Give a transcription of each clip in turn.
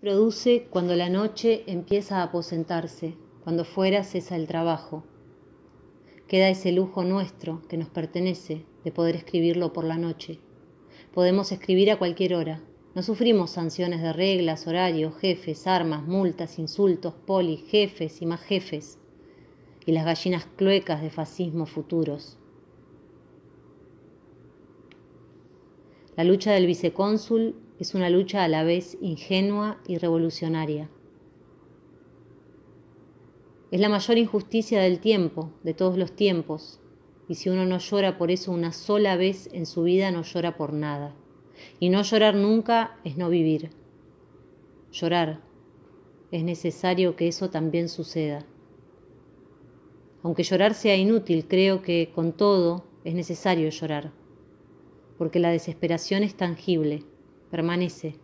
produce cuando la noche empieza a aposentarse, cuando fuera cesa el trabajo. Queda ese lujo nuestro que nos pertenece de poder escribirlo por la noche. Podemos escribir a cualquier hora. No sufrimos sanciones de reglas, horarios, jefes, armas, multas, insultos, poli, jefes y más jefes. Y las gallinas cluecas de fascismo futuros. La lucha del vicecónsul es una lucha a la vez ingenua y revolucionaria. Es la mayor injusticia del tiempo, de todos los tiempos, y si uno no llora por eso una sola vez en su vida, no llora por nada. Y no llorar nunca es no vivir. Llorar. Es necesario que eso también suceda. Aunque llorar sea inútil, creo que con todo es necesario llorar, porque la desesperación es tangible permanece.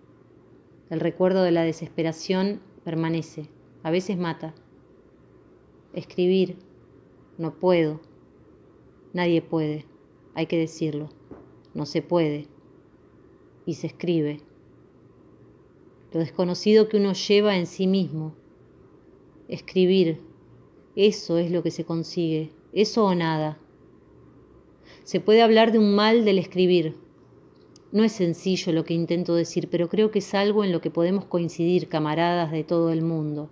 El recuerdo de la desesperación permanece. A veces mata. Escribir. No puedo. Nadie puede. Hay que decirlo. No se puede. Y se escribe. Lo desconocido que uno lleva en sí mismo. Escribir. Eso es lo que se consigue. Eso o nada. Se puede hablar de un mal del escribir no es sencillo lo que intento decir, pero creo que es algo en lo que podemos coincidir, camaradas de todo el mundo.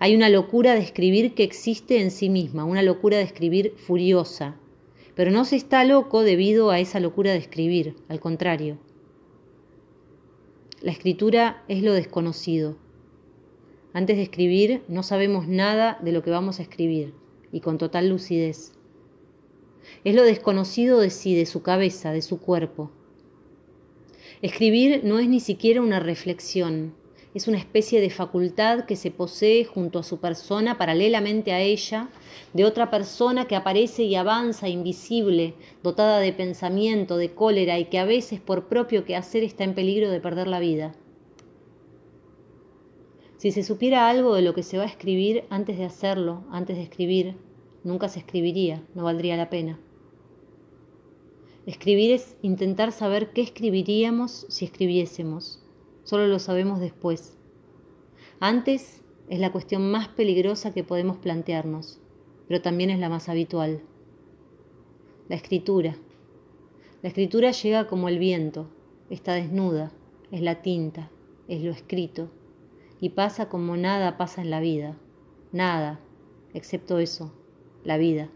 Hay una locura de escribir que existe en sí misma, una locura de escribir furiosa, pero no se está loco debido a esa locura de escribir, al contrario. La escritura es lo desconocido. Antes de escribir no sabemos nada de lo que vamos a escribir, y con total lucidez. Es lo desconocido de sí, de su cabeza, de su cuerpo. Escribir no es ni siquiera una reflexión, es una especie de facultad que se posee junto a su persona, paralelamente a ella, de otra persona que aparece y avanza invisible, dotada de pensamiento, de cólera y que a veces por propio quehacer está en peligro de perder la vida. Si se supiera algo de lo que se va a escribir antes de hacerlo, antes de escribir, nunca se escribiría, no valdría la pena. Escribir es intentar saber qué escribiríamos si escribiésemos. Solo lo sabemos después. Antes es la cuestión más peligrosa que podemos plantearnos, pero también es la más habitual. La escritura. La escritura llega como el viento, está desnuda, es la tinta, es lo escrito, y pasa como nada pasa en la vida. Nada, excepto eso, la vida.